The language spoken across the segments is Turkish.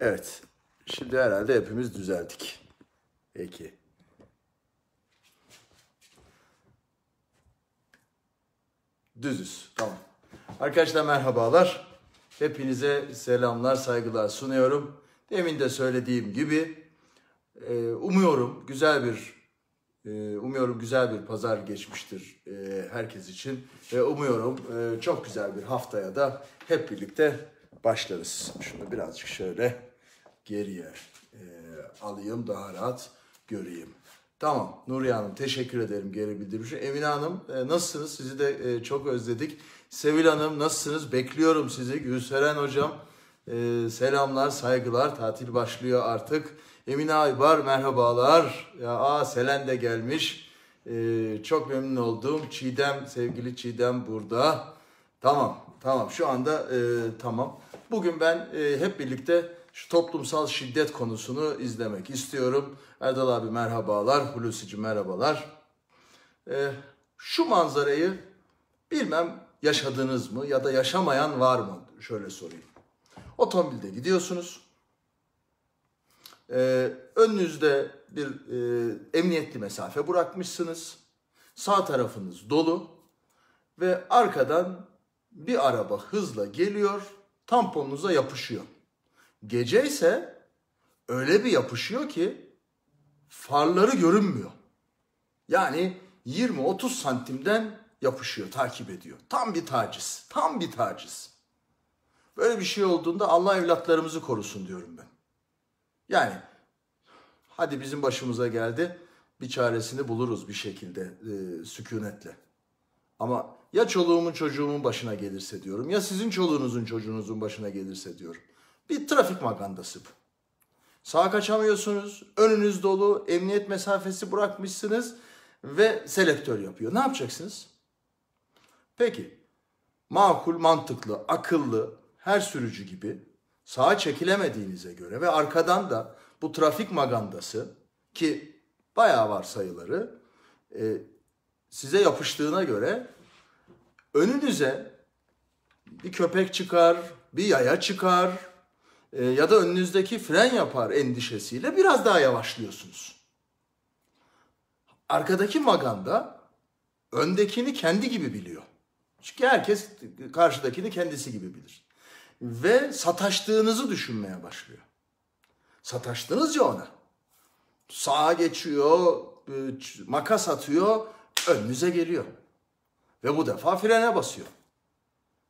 Evet. Şimdi herhalde hepimiz düzeldik. Peki. Düzüz. Tamam. Arkadaşlar merhabalar. Hepinize selamlar, saygılar sunuyorum. Demin de söylediğim gibi e, umuyorum güzel bir e, umuyorum güzel bir pazar geçmiştir e, herkes için ve umuyorum çok güzel bir haftaya da hep birlikte başlarız. Şunu birazcık şöyle geriye e, alayım daha rahat göreyim. Tamam Nuriye Hanım teşekkür ederim geri bildirim Emine Hanım e, nasılsınız? Sizi de e, çok özledik. Sevil Hanım nasılsınız? Bekliyorum sizi. Gülseren Hocam e, selamlar saygılar. Tatil başlıyor artık. Emine Aybar merhabalar. Ya, aa Selen de gelmiş. E, çok memnun oldum. Çiğdem sevgili Çiğdem burada. Tamam tamam şu anda e, tamam. Bugün ben e, hep birlikte şu toplumsal şiddet konusunu izlemek istiyorum. Erdal abi merhabalar, Hulusi'ci merhabalar. E, şu manzarayı bilmem yaşadınız mı ya da yaşamayan var mı? Şöyle sorayım. Otomobilde gidiyorsunuz. Ee, önünüzde bir e, emniyetli mesafe bırakmışsınız. Sağ tarafınız dolu ve arkadan bir araba hızla geliyor tamponunuza yapışıyor. Gece ise öyle bir yapışıyor ki farları görünmüyor. Yani 20-30 santimden yapışıyor, takip ediyor. Tam bir taciz, tam bir taciz. Böyle bir şey olduğunda Allah evlatlarımızı korusun diyorum ben. Yani hadi bizim başımıza geldi bir çaresini buluruz bir şekilde e, sükunetle. Ama ya çoluğumun çocuğumun başına gelirse diyorum ya sizin çoluğunuzun çocuğunuzun başına gelirse diyorum. Bir trafik magandası bu. Sağa kaçamıyorsunuz, önünüz dolu, emniyet mesafesi bırakmışsınız ve selektör yapıyor. Ne yapacaksınız? Peki, makul, mantıklı, akıllı, her sürücü gibi sağa çekilemediğinize göre ve arkadan da bu trafik magandası ki bayağı var sayıları e, size yapıştığına göre önünüze bir köpek çıkar, bir yaya çıkar e, ya da önünüzdeki fren yapar endişesiyle biraz daha yavaşlıyorsunuz. Arkadaki maganda öndekini kendi gibi biliyor. Çünkü herkes karşıdakini kendisi gibi bilir. Ve sataştığınızı düşünmeye başlıyor. Sataştınız ya ona. Sağa geçiyor, e, makas atıyor, önünüze geliyor. Ve bu defa frene basıyor.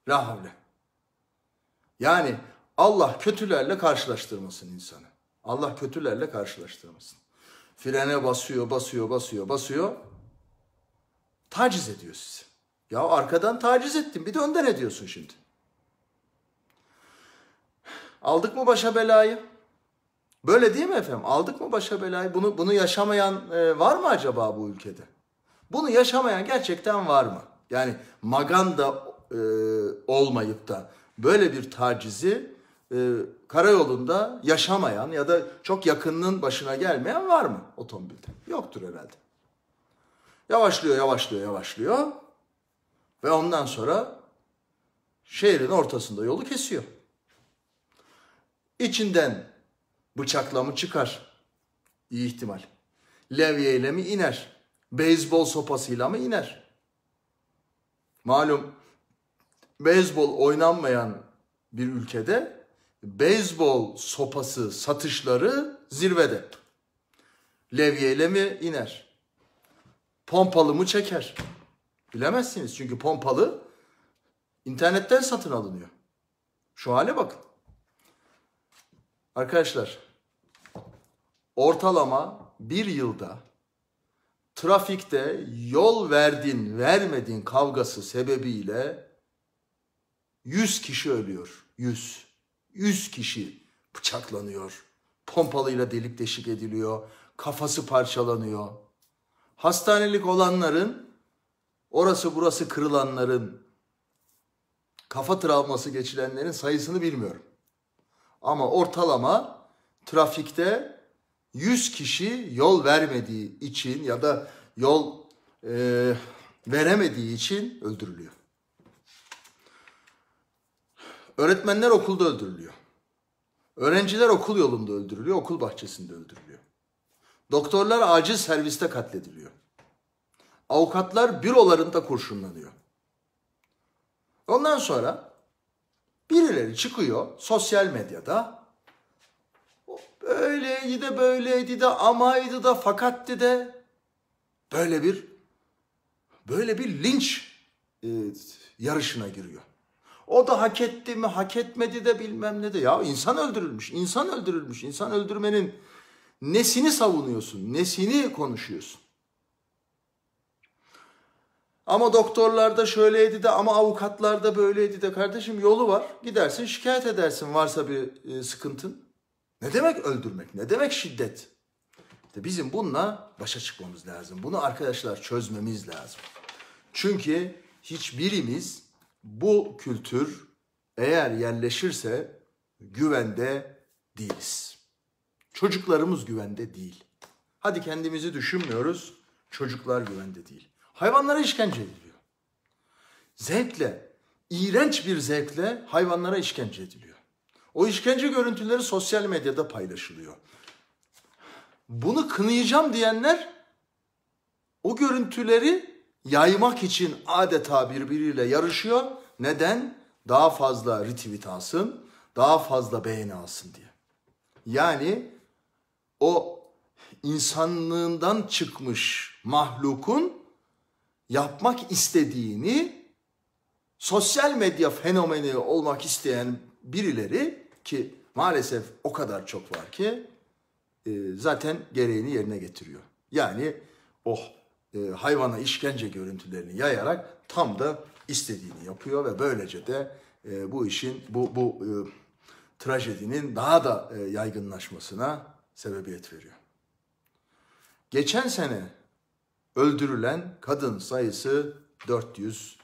La Yani Allah kötülerle karşılaştırmasın insanı. Allah kötülerle karşılaştırmasın. Frene basıyor, basıyor, basıyor, basıyor. Taciz ediyor sizi. Ya arkadan taciz ettim. Bir de ne diyorsun şimdi. Aldık mı başa belayı? Böyle değil mi efendim? Aldık mı başa belayı? Bunu bunu yaşamayan e, var mı acaba bu ülkede? Bunu yaşamayan gerçekten var mı? yani maganda e, olmayıp da böyle bir tacizi e, karayolunda yaşamayan ya da çok yakınının başına gelmeyen var mı otomobilde? Yoktur herhalde. Yavaşlıyor, yavaşlıyor, yavaşlıyor ve ondan sonra şehrin ortasında yolu kesiyor. İçinden bıçaklamı çıkar. İyi ihtimal. Levyeyle mi iner? Beyzbol sopasıyla mı iner? Malum beyzbol oynanmayan bir ülkede beyzbol sopası satışları zirvede. Levyeyle mi iner? Pompalı mı çeker? Bilemezsiniz çünkü pompalı internetten satın alınıyor. Şu hale bakın. Arkadaşlar ortalama bir yılda trafikte yol verdin vermedin kavgası sebebiyle 100 kişi ölüyor. 100. 100 kişi bıçaklanıyor. Pompalıyla delik deşik ediliyor. Kafası parçalanıyor. Hastanelik olanların, orası burası kırılanların, kafa travması geçilenlerin sayısını bilmiyorum. Ama ortalama trafikte 100 kişi yol vermediği için ya da yol e, veremediği için öldürülüyor. Öğretmenler okulda öldürülüyor. Öğrenciler okul yolunda öldürülüyor, okul bahçesinde öldürülüyor. Doktorlar acil serviste katlediliyor. Avukatlar bürolarında kurşunlanıyor. Ondan sonra birileri çıkıyor sosyal medyada Öyleydi de böyleydi de amaydı da fakatti de böyle bir böyle bir linç e, yarışına giriyor. O da hak etti mi hak etmedi de bilmem ne de ya insan öldürülmüş insan öldürülmüş insan öldürmenin nesini savunuyorsun nesini konuşuyorsun. Ama doktorlarda şöyleydi de ama avukatlarda böyleydi de kardeşim yolu var. Gidersin şikayet edersin varsa bir e, sıkıntın. Ne demek öldürmek? Ne demek şiddet? İşte bizim bununla başa çıkmamız lazım. Bunu arkadaşlar çözmemiz lazım. Çünkü hiçbirimiz bu kültür eğer yerleşirse güvende değiliz. Çocuklarımız güvende değil. Hadi kendimizi düşünmüyoruz. Çocuklar güvende değil. Hayvanlara işkence ediliyor. Zevkle, iğrenç bir zevkle hayvanlara işkence ediliyor. O işkence görüntüleri sosyal medyada paylaşılıyor. Bunu kınayacağım diyenler o görüntüleri yaymak için adeta birbiriyle yarışıyor. Neden? Daha fazla retweet alsın, daha fazla beğeni alsın diye. Yani o insanlığından çıkmış mahlukun yapmak istediğini sosyal medya fenomeni olmak isteyen birileri ki maalesef o kadar çok var ki e, zaten gereğini yerine getiriyor. Yani oh e, hayvana işkence görüntülerini yayarak tam da istediğini yapıyor ve böylece de e, bu işin bu bu e, trajedinin daha da e, yaygınlaşmasına sebebiyet veriyor. Geçen sene öldürülen kadın sayısı 440.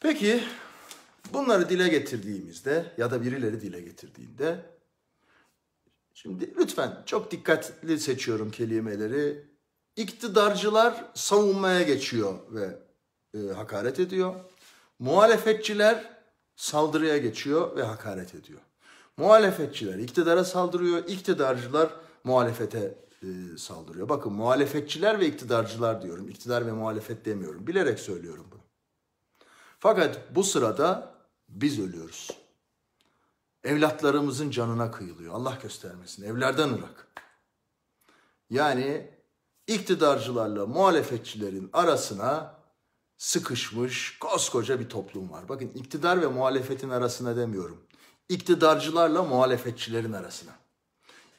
Peki Bunları dile getirdiğimizde ya da birileri dile getirdiğinde şimdi lütfen çok dikkatli seçiyorum kelimeleri. İktidarcılar savunmaya geçiyor ve e, hakaret ediyor. Muhalefetçiler saldırıya geçiyor ve hakaret ediyor. Muhalefetçiler iktidara saldırıyor, iktidarcılar muhalefete e, saldırıyor. Bakın muhalefetçiler ve iktidarcılar diyorum. İktidar ve muhalefet demiyorum. Bilerek söylüyorum bunu. Fakat bu sırada biz ölüyoruz. Evlatlarımızın canına kıyılıyor. Allah göstermesin. Evlerden ırak. Yani iktidarcılarla muhalefetçilerin arasına sıkışmış koskoca bir toplum var. Bakın iktidar ve muhalefetin arasına demiyorum. İktidarcılarla muhalefetçilerin arasına.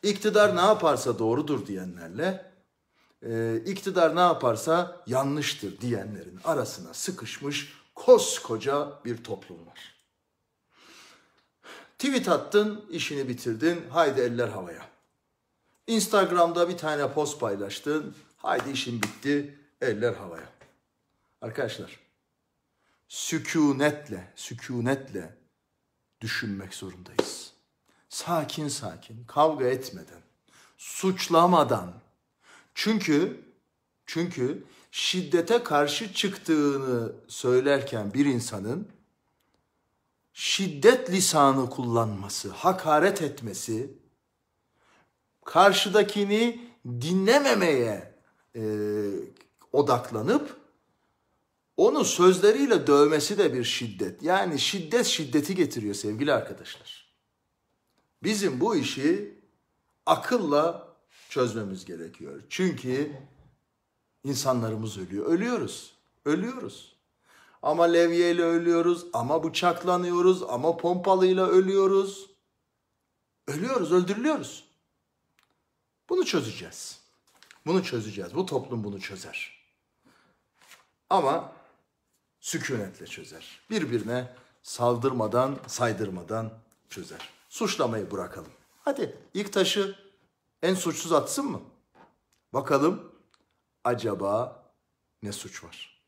İktidar ne yaparsa doğrudur diyenlerle, e, iktidar ne yaparsa yanlıştır diyenlerin arasına sıkışmış Koskoca bir toplum var. Tweet attın, işini bitirdin, haydi eller havaya. Instagram'da bir tane post paylaştın, haydi işin bitti, eller havaya. Arkadaşlar, sükunetle, sükunetle düşünmek zorundayız. Sakin sakin, kavga etmeden, suçlamadan. Çünkü çünkü şiddete karşı çıktığını söylerken bir insanın şiddet lisanı kullanması, hakaret etmesi, karşıdakini dinlememeye e, odaklanıp onu sözleriyle dövmesi de bir şiddet. Yani şiddet şiddeti getiriyor sevgili arkadaşlar. Bizim bu işi akılla çözmemiz gerekiyor. Çünkü İnsanlarımız ölüyor. Ölüyoruz. Ölüyoruz. Ama levyeyle ölüyoruz, ama bıçaklanıyoruz, ama pompalıyla ölüyoruz. Ölüyoruz, öldürülüyoruz. Bunu çözeceğiz. Bunu çözeceğiz. Bu toplum bunu çözer. Ama sükunetle çözer. Birbirine saldırmadan, saydırmadan çözer. Suçlamayı bırakalım. Hadi ilk taşı en suçsuz atsın mı? Bakalım acaba ne suç var?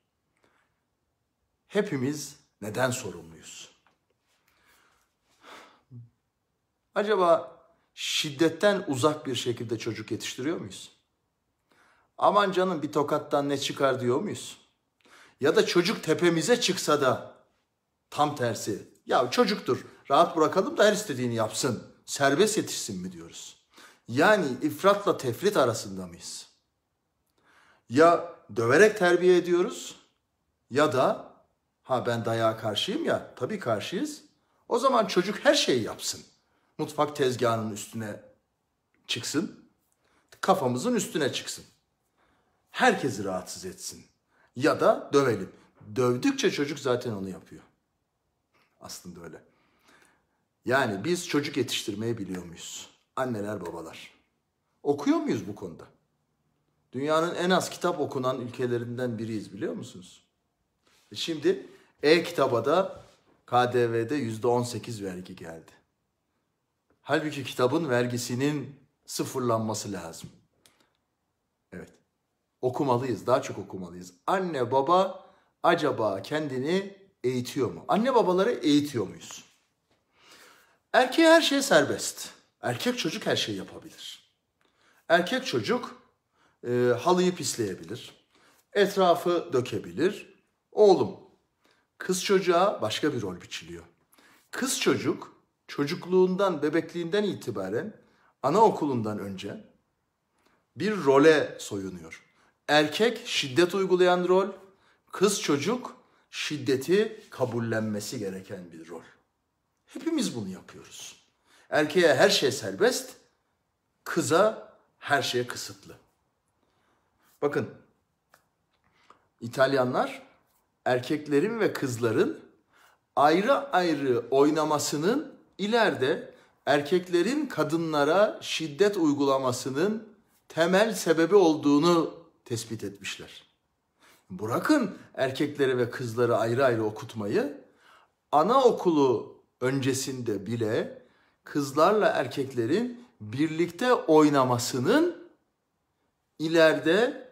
Hepimiz neden sorumluyuz? Acaba şiddetten uzak bir şekilde çocuk yetiştiriyor muyuz? Aman canım bir tokattan ne çıkar diyor muyuz? Ya da çocuk tepemize çıksa da tam tersi. Ya çocuktur rahat bırakalım da her istediğini yapsın. Serbest yetişsin mi diyoruz? Yani ifratla tefrit arasında mıyız? Ya döverek terbiye ediyoruz ya da ha ben dayağa karşıyım ya tabii karşıyız. O zaman çocuk her şeyi yapsın. Mutfak tezgahının üstüne çıksın. Kafamızın üstüne çıksın. Herkesi rahatsız etsin. Ya da dövelim. Dövdükçe çocuk zaten onu yapıyor. Aslında öyle. Yani biz çocuk yetiştirmeyi biliyor muyuz? Anneler, babalar. Okuyor muyuz bu konuda? Dünyanın en az kitap okunan ülkelerinden biriyiz biliyor musunuz? E şimdi e-kitaba da KDV'de %18 vergi geldi. Halbuki kitabın vergisinin sıfırlanması lazım. Evet. Okumalıyız, daha çok okumalıyız. Anne baba acaba kendini eğitiyor mu? Anne babaları eğitiyor muyuz? Erkeğe her şey serbest. Erkek çocuk her şeyi yapabilir. Erkek çocuk e, halıyı pisleyebilir. Etrafı dökebilir. Oğlum, kız çocuğa başka bir rol biçiliyor. Kız çocuk çocukluğundan, bebekliğinden itibaren anaokulundan önce bir role soyunuyor. Erkek şiddet uygulayan rol, kız çocuk şiddeti kabullenmesi gereken bir rol. Hepimiz bunu yapıyoruz. Erkeğe her şey serbest, kıza her şey kısıtlı. Bakın İtalyanlar erkeklerin ve kızların ayrı ayrı oynamasının ileride erkeklerin kadınlara şiddet uygulamasının temel sebebi olduğunu tespit etmişler. Bırakın erkekleri ve kızları ayrı ayrı okutmayı, anaokulu öncesinde bile kızlarla erkeklerin birlikte oynamasının ileride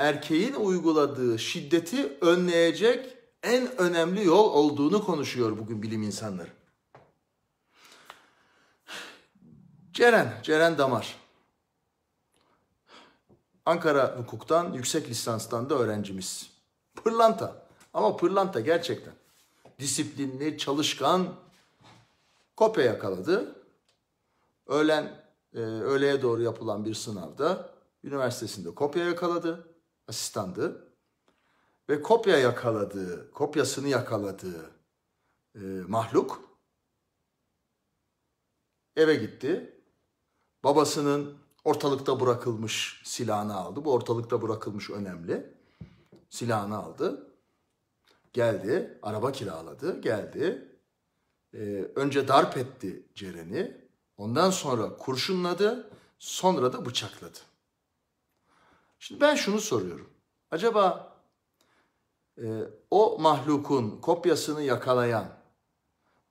erkeğin uyguladığı şiddeti önleyecek en önemli yol olduğunu konuşuyor bugün bilim insanları. Ceren, Ceren Damar. Ankara hukuktan yüksek lisanstan da öğrencimiz. Pırlanta ama pırlanta gerçekten. Disiplinli, çalışkan, kopya yakaladı. Öğlen, e, öğleye doğru yapılan bir sınavda üniversitesinde kopya yakaladı asistandı ve kopya yakaladığı, kopyasını yakaladığı e, mahluk eve gitti. Babasının ortalıkta bırakılmış silahını aldı. Bu ortalıkta bırakılmış önemli. Silahını aldı. Geldi, araba kiraladı, geldi. Ee, önce darp etti Ceren'i. Ondan sonra kurşunladı, sonra da bıçakladı. Şimdi ben şunu soruyorum. Acaba e, o mahlukun kopyasını yakalayan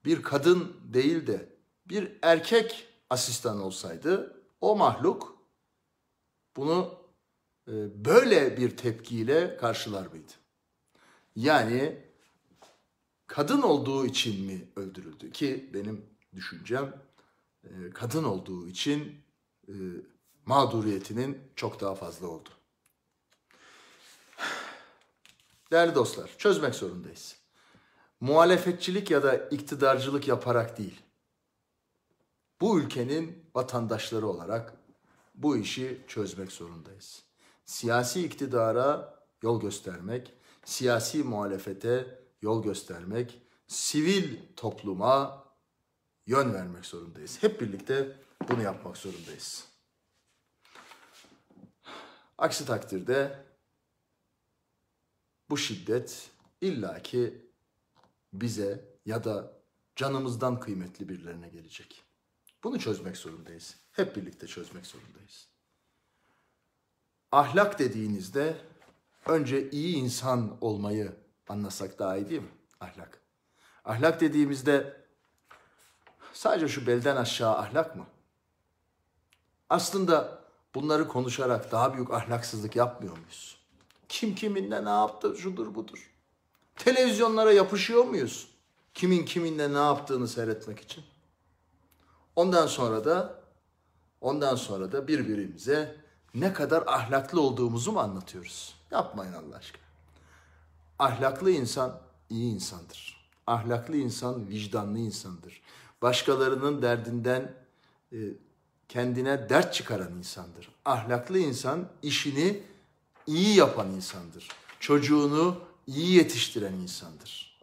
bir kadın değil de bir erkek asistan olsaydı o mahluk bunu e, böyle bir tepkiyle karşılar mıydı? Yani kadın olduğu için mi öldürüldü ki benim düşüncem e, kadın olduğu için e, mağduriyetinin çok daha fazla oldu. Değerli dostlar, çözmek zorundayız. Muhalefetçilik ya da iktidarcılık yaparak değil. Bu ülkenin vatandaşları olarak bu işi çözmek zorundayız. Siyasi iktidara yol göstermek, siyasi muhalefete yol göstermek, sivil topluma yön vermek zorundayız. Hep birlikte bunu yapmak zorundayız. Aksi takdirde bu şiddet illaki bize ya da canımızdan kıymetli birilerine gelecek. Bunu çözmek zorundayız. Hep birlikte çözmek zorundayız. Ahlak dediğinizde önce iyi insan olmayı anlasak daha iyi değil mi? Ahlak. Ahlak dediğimizde sadece şu belden aşağı ahlak mı? Aslında bunları konuşarak daha büyük ahlaksızlık yapmıyor muyuz? Kim kiminle ne yaptı şudur budur. Televizyonlara yapışıyor muyuz? Kimin kiminle ne yaptığını seyretmek için. Ondan sonra da ondan sonra da birbirimize ne kadar ahlaklı olduğumuzu mu anlatıyoruz? Yapmayın Allah aşkına. Ahlaklı insan iyi insandır. Ahlaklı insan vicdanlı insandır. Başkalarının derdinden e, kendine dert çıkaran insandır. Ahlaklı insan işini iyi yapan insandır. Çocuğunu iyi yetiştiren insandır.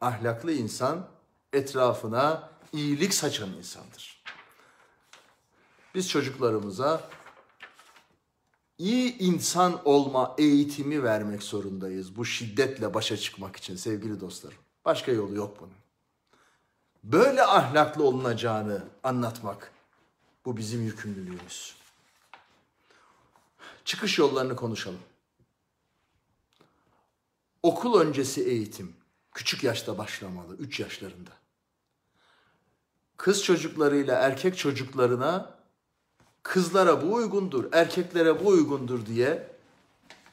Ahlaklı insan etrafına iyilik saçan insandır. Biz çocuklarımıza iyi insan olma eğitimi vermek zorundayız. Bu şiddetle başa çıkmak için sevgili dostlarım. Başka yolu yok bunun. Böyle ahlaklı olunacağını anlatmak bu bizim yükümlülüğümüz çıkış yollarını konuşalım. Okul öncesi eğitim küçük yaşta başlamalı, 3 yaşlarında. Kız çocuklarıyla erkek çocuklarına kızlara bu uygundur, erkeklere bu uygundur diye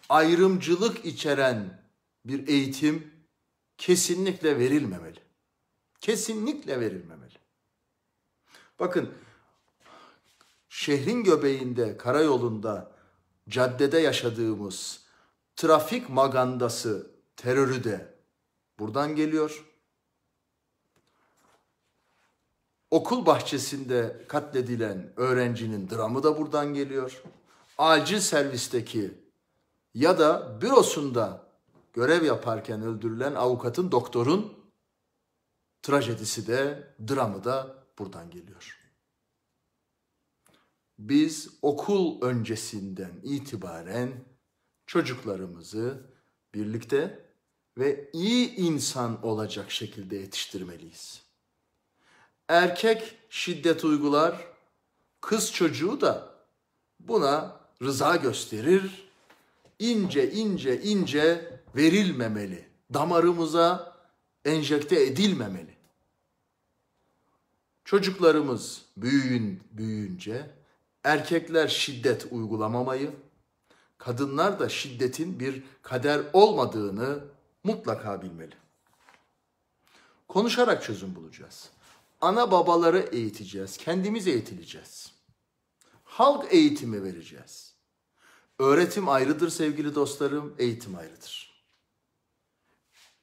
ayrımcılık içeren bir eğitim kesinlikle verilmemeli. Kesinlikle verilmemeli. Bakın şehrin göbeğinde, karayolunda caddede yaşadığımız trafik magandası terörü de buradan geliyor. Okul bahçesinde katledilen öğrencinin dramı da buradan geliyor. Acil servisteki ya da bürosunda görev yaparken öldürülen avukatın, doktorun trajedisi de, dramı da buradan geliyor biz okul öncesinden itibaren çocuklarımızı birlikte ve iyi insan olacak şekilde yetiştirmeliyiz. Erkek şiddet uygular, kız çocuğu da buna rıza gösterir. İnce ince ince verilmemeli. Damarımıza enjekte edilmemeli. Çocuklarımız büyüyün büyüyünce erkekler şiddet uygulamamayı, kadınlar da şiddetin bir kader olmadığını mutlaka bilmeli. Konuşarak çözüm bulacağız. Ana babaları eğiteceğiz, kendimiz eğitileceğiz. Halk eğitimi vereceğiz. Öğretim ayrıdır sevgili dostlarım, eğitim ayrıdır.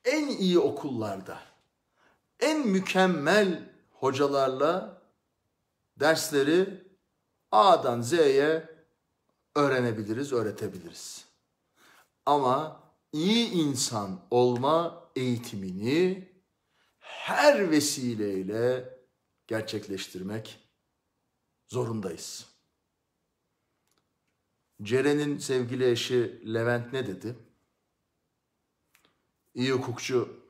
En iyi okullarda, en mükemmel hocalarla dersleri A'dan Z'ye öğrenebiliriz, öğretebiliriz. Ama iyi insan olma eğitimini her vesileyle gerçekleştirmek zorundayız. Ceren'in sevgili eşi Levent ne dedi? İyi hukukçu,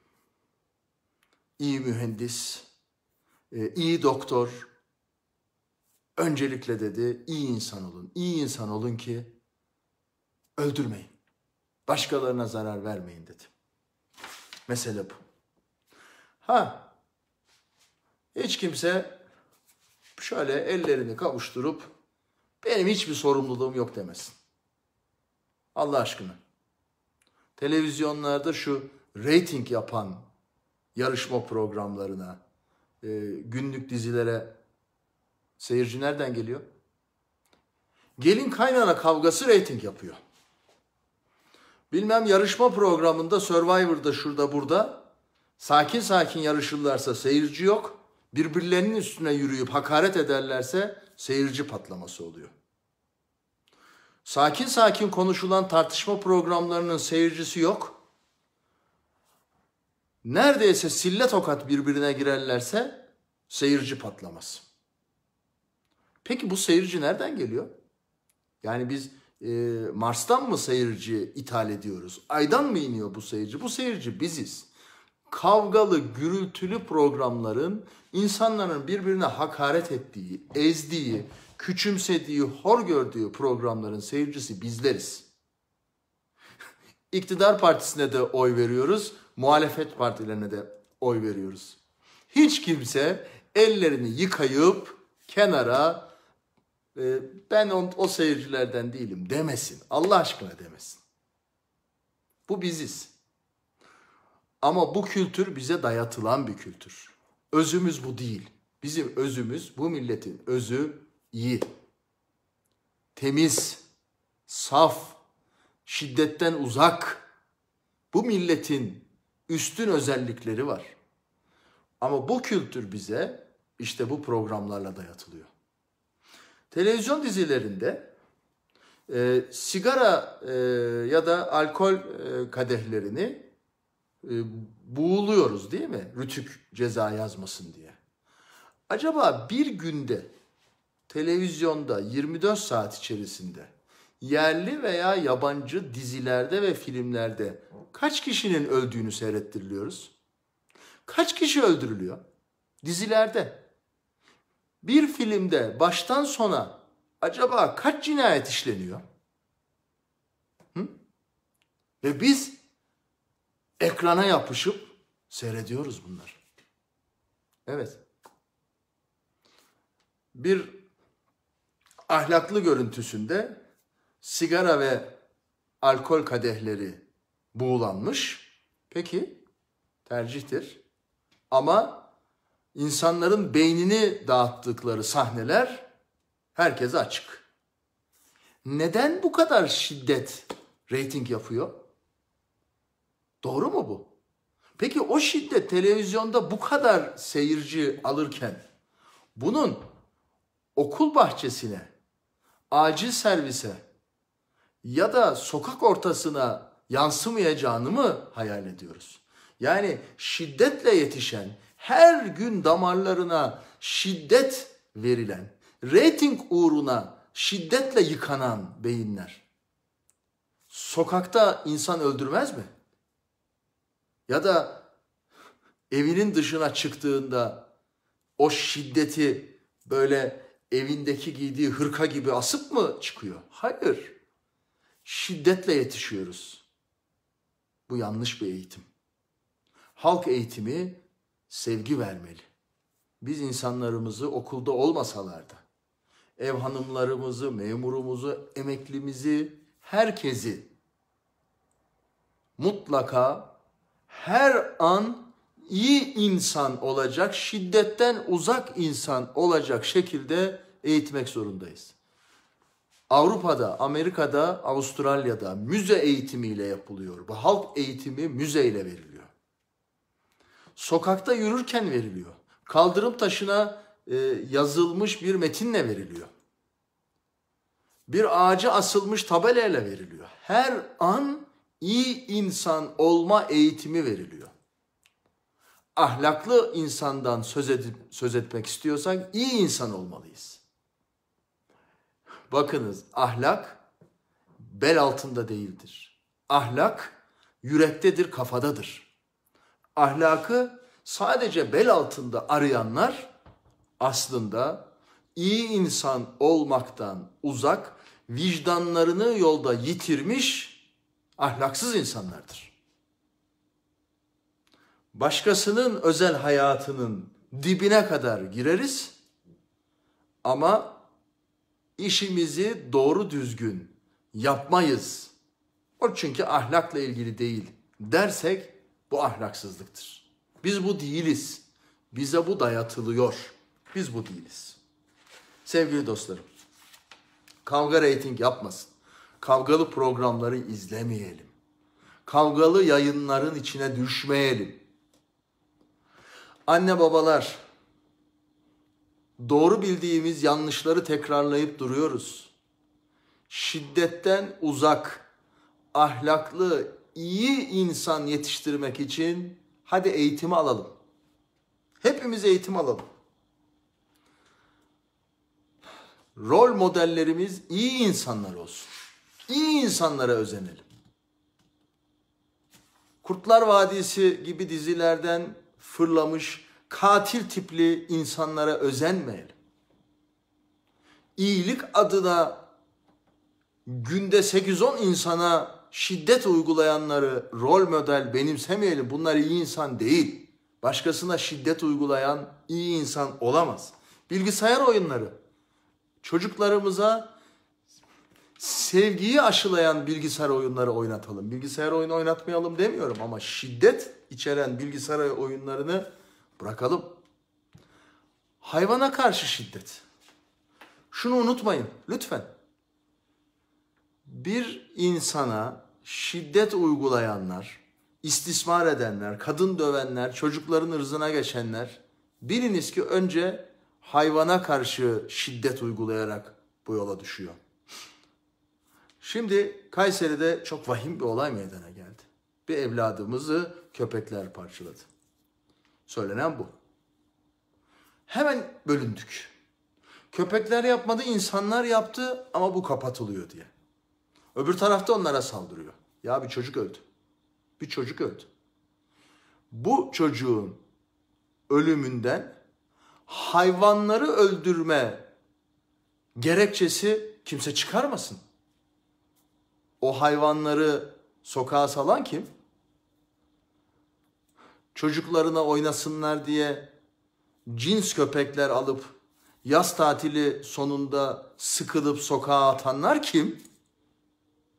iyi mühendis, e, iyi doktor, Öncelikle dedi iyi insan olun. İyi insan olun ki öldürmeyin. Başkalarına zarar vermeyin dedi. Mesele bu. Ha hiç kimse şöyle ellerini kavuşturup benim hiçbir sorumluluğum yok demesin. Allah aşkına. Televizyonlarda şu reyting yapan yarışma programlarına, e, günlük dizilere Seyirci nereden geliyor? Gelin kaynana kavgası reyting yapıyor. Bilmem yarışma programında Survivor'da şurada burada sakin sakin yarışırlarsa seyirci yok. Birbirlerinin üstüne yürüyüp hakaret ederlerse seyirci patlaması oluyor. Sakin sakin konuşulan tartışma programlarının seyircisi yok. Neredeyse sille tokat birbirine girerlerse seyirci patlaması. Peki bu seyirci nereden geliyor? Yani biz e, Mars'tan mı seyirci ithal ediyoruz? Ay'dan mı iniyor bu seyirci? Bu seyirci biziz. Kavgalı, gürültülü programların insanların birbirine hakaret ettiği, ezdiği, küçümsediği, hor gördüğü programların seyircisi bizleriz. İktidar partisine de oy veriyoruz, muhalefet partilerine de oy veriyoruz. Hiç kimse ellerini yıkayıp kenara ee, ben on, o seyircilerden değilim demesin. Allah aşkına demesin. Bu biziz. Ama bu kültür bize dayatılan bir kültür. Özümüz bu değil. Bizim özümüz, bu milletin özü iyi. Temiz, saf, şiddetten uzak. Bu milletin üstün özellikleri var. Ama bu kültür bize işte bu programlarla dayatılıyor. Televizyon dizilerinde e, sigara e, ya da alkol e, kadehlerini e, buğuluyoruz değil mi? Rütük ceza yazmasın diye. Acaba bir günde televizyonda 24 saat içerisinde yerli veya yabancı dizilerde ve filmlerde kaç kişinin öldüğünü seyrettiriliyoruz? Kaç kişi öldürülüyor? Dizilerde bir filmde baştan sona acaba kaç cinayet işleniyor? Hı? Ve biz ekrana yapışıp seyrediyoruz bunlar. Evet. Bir ahlaklı görüntüsünde sigara ve alkol kadehleri buğulanmış. Peki tercihtir. Ama insanların beynini dağıttıkları sahneler herkese açık. Neden bu kadar şiddet reyting yapıyor? Doğru mu bu? Peki o şiddet televizyonda bu kadar seyirci alırken bunun okul bahçesine, acil servise ya da sokak ortasına yansımayacağını mı hayal ediyoruz? Yani şiddetle yetişen, her gün damarlarına şiddet verilen, reyting uğruna şiddetle yıkanan beyinler. Sokakta insan öldürmez mi? Ya da evinin dışına çıktığında o şiddeti böyle evindeki giydiği hırka gibi asıp mı çıkıyor? Hayır. Şiddetle yetişiyoruz. Bu yanlış bir eğitim. Halk eğitimi sevgi vermeli. Biz insanlarımızı okulda olmasalar da ev hanımlarımızı, memurumuzu, emeklimizi, herkesi mutlaka her an iyi insan olacak, şiddetten uzak insan olacak şekilde eğitmek zorundayız. Avrupa'da, Amerika'da, Avustralya'da müze eğitimiyle yapılıyor. Bu halk eğitimi müzeyle veriliyor sokakta yürürken veriliyor. Kaldırım taşına e, yazılmış bir metinle veriliyor. Bir ağaca asılmış tabelayla veriliyor. Her an iyi insan olma eğitimi veriliyor. Ahlaklı insandan söz, edip, söz etmek istiyorsak iyi insan olmalıyız. Bakınız ahlak bel altında değildir. Ahlak yürektedir, kafadadır ahlakı sadece bel altında arayanlar aslında iyi insan olmaktan uzak, vicdanlarını yolda yitirmiş ahlaksız insanlardır. Başkasının özel hayatının dibine kadar gireriz ama işimizi doğru düzgün yapmayız. O çünkü ahlakla ilgili değil dersek bu ahlaksızlıktır. Biz bu değiliz. Bize bu dayatılıyor. Biz bu değiliz. Sevgili dostlarım, kavga reyting yapmasın. Kavgalı programları izlemeyelim. Kavgalı yayınların içine düşmeyelim. Anne babalar, doğru bildiğimiz yanlışları tekrarlayıp duruyoruz. Şiddetten uzak, ahlaklı, iyi insan yetiştirmek için hadi eğitimi alalım. Hepimiz eğitim alalım. Rol modellerimiz iyi insanlar olsun. İyi insanlara özenelim. Kurtlar Vadisi gibi dizilerden fırlamış katil tipli insanlara özenmeyelim. İyilik adına günde 8-10 insana şiddet uygulayanları rol model benimsemeyelim. Bunlar iyi insan değil. Başkasına şiddet uygulayan iyi insan olamaz. Bilgisayar oyunları. Çocuklarımıza sevgiyi aşılayan bilgisayar oyunları oynatalım. Bilgisayar oyunu oynatmayalım demiyorum ama şiddet içeren bilgisayar oyunlarını bırakalım. Hayvana karşı şiddet. Şunu unutmayın lütfen bir insana şiddet uygulayanlar, istismar edenler, kadın dövenler, çocukların ırzına geçenler biliniz ki önce hayvana karşı şiddet uygulayarak bu yola düşüyor. Şimdi Kayseri'de çok vahim bir olay meydana geldi. Bir evladımızı köpekler parçaladı. Söylenen bu. Hemen bölündük. Köpekler yapmadı, insanlar yaptı ama bu kapatılıyor diye. Öbür tarafta onlara saldırıyor. Ya bir çocuk öldü. Bir çocuk öldü. Bu çocuğun ölümünden hayvanları öldürme gerekçesi kimse çıkarmasın. O hayvanları sokağa salan kim? Çocuklarına oynasınlar diye cins köpekler alıp yaz tatili sonunda sıkılıp sokağa atanlar kim?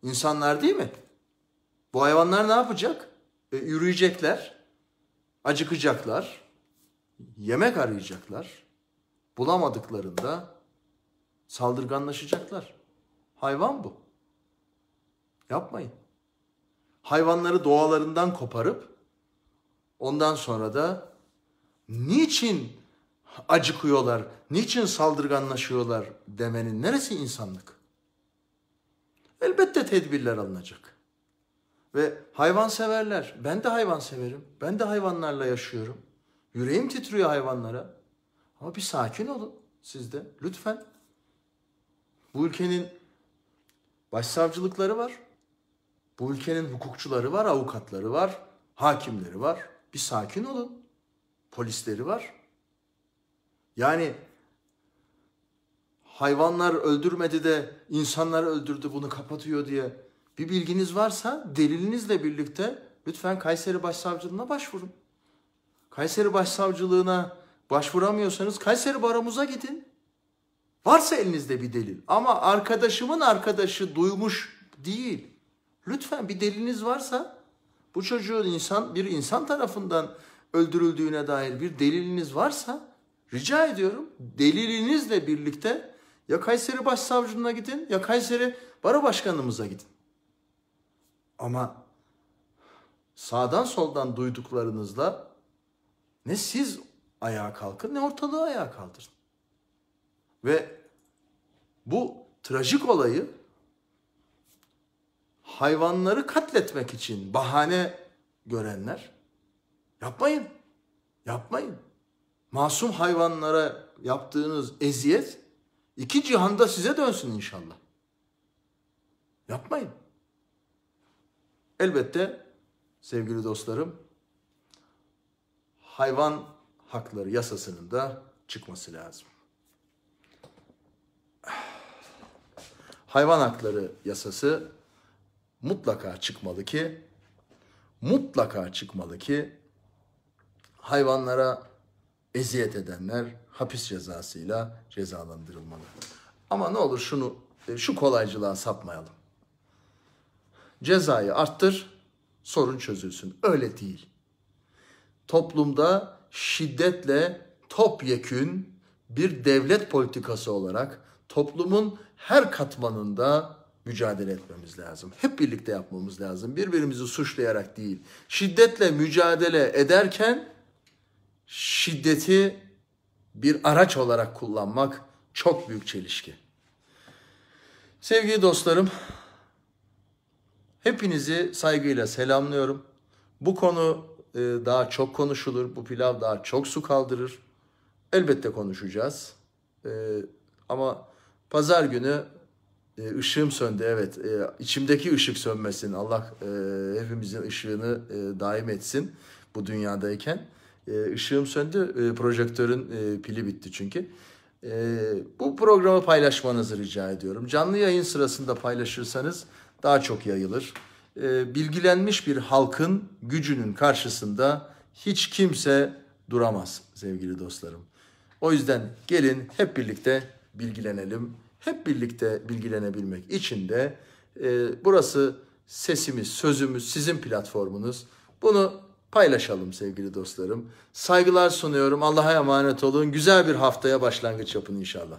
İnsanlar değil mi? Bu hayvanlar ne yapacak? E, yürüyecekler, acıkacaklar, yemek arayacaklar. Bulamadıklarında saldırganlaşacaklar. Hayvan bu. Yapmayın. Hayvanları doğalarından koparıp ondan sonra da niçin acıkıyorlar, niçin saldırganlaşıyorlar demenin neresi insanlık? Elbette tedbirler alınacak. Ve hayvanseverler, ben de hayvan severim, ben de hayvanlarla yaşıyorum. Yüreğim titriyor hayvanlara. Ama bir sakin olun siz de lütfen. Bu ülkenin başsavcılıkları var. Bu ülkenin hukukçuları var, avukatları var, hakimleri var. Bir sakin olun. Polisleri var. Yani hayvanlar öldürmedi de insanlar öldürdü bunu kapatıyor diye bir bilginiz varsa delilinizle birlikte lütfen Kayseri Başsavcılığına başvurun. Kayseri Başsavcılığına başvuramıyorsanız Kayseri Baromuza gidin. Varsa elinizde bir delil ama arkadaşımın arkadaşı duymuş değil. Lütfen bir deliliniz varsa bu çocuğun insan bir insan tarafından öldürüldüğüne dair bir deliliniz varsa rica ediyorum delilinizle birlikte ya Kayseri Başsavcılığına gidin ya Kayseri Baro Başkanımıza gidin. Ama sağdan soldan duyduklarınızla ne siz ayağa kalkın ne ortalığı ayağa kaldırın. Ve bu trajik olayı hayvanları katletmek için bahane görenler yapmayın. Yapmayın. Masum hayvanlara yaptığınız eziyet İki cihanda size dönsün inşallah. Yapmayın. Elbette sevgili dostlarım hayvan hakları yasasının da çıkması lazım. Hayvan hakları yasası mutlaka çıkmalı ki mutlaka çıkmalı ki hayvanlara eziyet edenler hapis cezasıyla cezalandırılmalı. Ama ne olur şunu e, şu kolaycılığa sapmayalım. Cezayı arttır, sorun çözülsün. Öyle değil. Toplumda şiddetle topyekün bir devlet politikası olarak toplumun her katmanında mücadele etmemiz lazım. Hep birlikte yapmamız lazım. Birbirimizi suçlayarak değil. Şiddetle mücadele ederken şiddeti bir araç olarak kullanmak çok büyük çelişki. Sevgili dostlarım, hepinizi saygıyla selamlıyorum. Bu konu e, daha çok konuşulur, bu pilav daha çok su kaldırır. Elbette konuşacağız. E, ama pazar günü e, ışığım söndü evet. İçimdeki ışık sönmesin. Allah hepimizin ışığını daim etsin bu dünyadayken. E, ışığım söndü. E, projektörün e, pili bitti çünkü. Ee, bu programı paylaşmanızı rica ediyorum. Canlı yayın sırasında paylaşırsanız daha çok yayılır. Ee, bilgilenmiş bir halkın gücünün karşısında hiç kimse duramaz sevgili dostlarım. O yüzden gelin hep birlikte bilgilenelim. Hep birlikte bilgilenebilmek için de e, burası sesimiz, sözümüz, sizin platformunuz. Bunu paylaşalım sevgili dostlarım. Saygılar sunuyorum. Allah'a emanet olun. Güzel bir haftaya başlangıç yapın inşallah.